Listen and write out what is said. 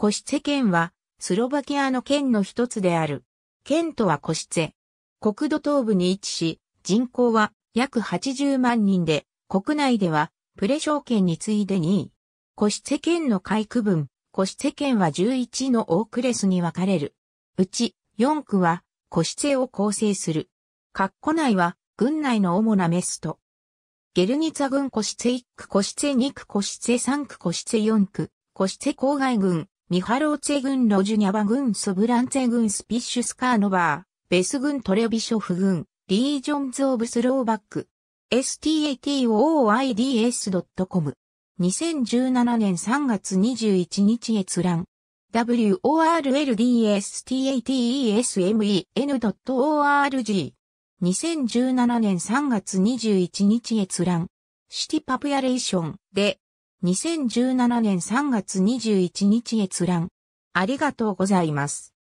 コシツェ県は、スロバキアの県の一つである。県とはコシツェ。国土東部に位置し、人口は約80万人で、国内ではプレ証券県に次いで2位。コシツェ県の海区分、コシツェ県は11のオークレスに分かれる。うち4区はコシツェを構成する。括弧内は軍内の主なメスと、ゲルニツァ軍コシツェ1区コシツェ2区コシツェ3区コシツェ4区、コシツェ郊外軍、ミハローツェ軍ロジュニャバ軍ソブランツェ軍スピッシュスカーノバー、ベス軍トレビショフ軍、リージョンズ・オブ・スローバック、statoids.com。2017年3月21日閲覧。w o r l d s t a t e s m e n o r g 2017年3月21日閲覧。シティパプアレーションで2017年3月21日閲覧。ありがとうございます。